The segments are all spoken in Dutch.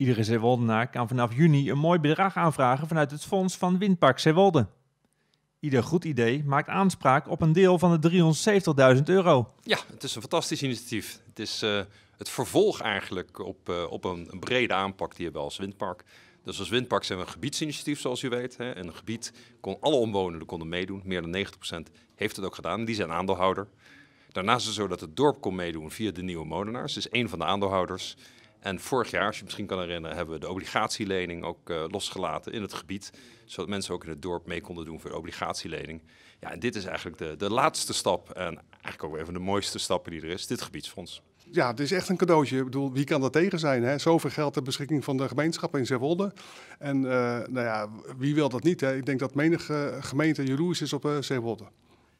Iedere Zeewoldenaar kan vanaf juni een mooi bedrag aanvragen vanuit het fonds van Windpark Zeewolde. Ieder goed idee maakt aanspraak op een deel van de 370.000 euro. Ja, het is een fantastisch initiatief. Het is eh, het vervolg eigenlijk op, eh, op een, brede aanpak die we als Windpark. Dus als Windpark zijn we een gebiedsinitiatief, zoals u weet. Hè. En een gebied kon alle omwonenden konden meedoen. Meer dan 90% heeft het ook gedaan. Die zijn aandeelhouder. Daarnaast is het zo dat het dorp kon meedoen via de Nieuwe Molenaars. Dus een van de aandeelhouders. En vorig jaar, als je misschien kan herinneren, hebben we de obligatielening ook eh, losgelaten in het gebied. Zodat mensen ook in het dorp mee konden doen voor de obligatielening. Ja, en dit is eigenlijk de, de laatste stap en eigenlijk ook even van de mooiste stappen die er is, dit gebiedsfonds. Ja, het is echt een cadeautje. Ik bedoel, wie kan dat tegen zijn? Hè? Zoveel geld ter beschikking van de gemeenschap in Zeewolde. En eh, nou ja, wie wil dat niet? Hè? Ik denk dat menige gemeente jaloers is op uh, Zeewolde.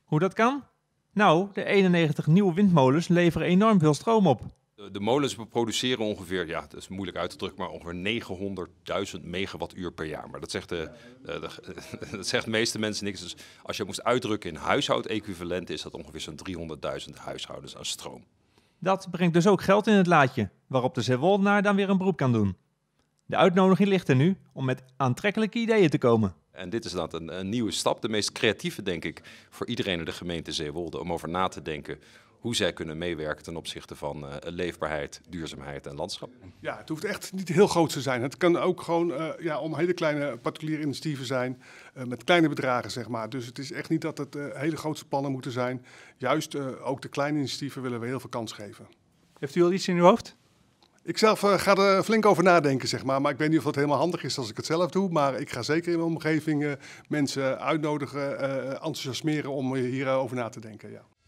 Hoe dat kan? Nou, de 91 nieuwe windmolens leveren enorm veel stroom op de molens produceren ongeveer, ja, dat is moeilijk uit te drukken, maar ongeveer 900.000 megawattuur per jaar. Maar dat zegt, de, eh, dat zegt de meeste mensen niks. Dus als je het moest uitdrukken in huishoudequivalenten, is dat ongeveer zo'n 300.000 huishoudens aan stroom. Dat brengt dus ook geld in het laadje, waarop de Zeewoldenaar dan weer een beroep kan doen. De uitnodiging ligt er nu om met aantrekkelijke ideeën te komen. En dit is dan een, een nieuwe stap, de meest creatieve denk ik voor iedereen in de gemeente Zeewolde, om over na te denken hoe zij kunnen meewerken ten opzichte van eh, leefbaarheid, duurzaamheid en landschap. Ja, het hoeft echt niet heel groot te zijn. Het kan ook gewoon eh, ja, om hele kleine particuliere initiatieven zijn, eh, met kleine bedragen zeg maar. Dus het is echt niet dat het hele grote plannen moeten zijn. Juist ook de kleine initiatieven willen we heel veel kans geven. Heeft u al iets in uw hoofd? Ik zelf ga er flink over nadenken, zeg maar. Maar ik weet niet of dat helemaal handig is als ik het zelf doe. Maar ik ga zeker in mijn omgeving mensen uitnodigen, enthousiasmeren om hierover na te denken. Ja.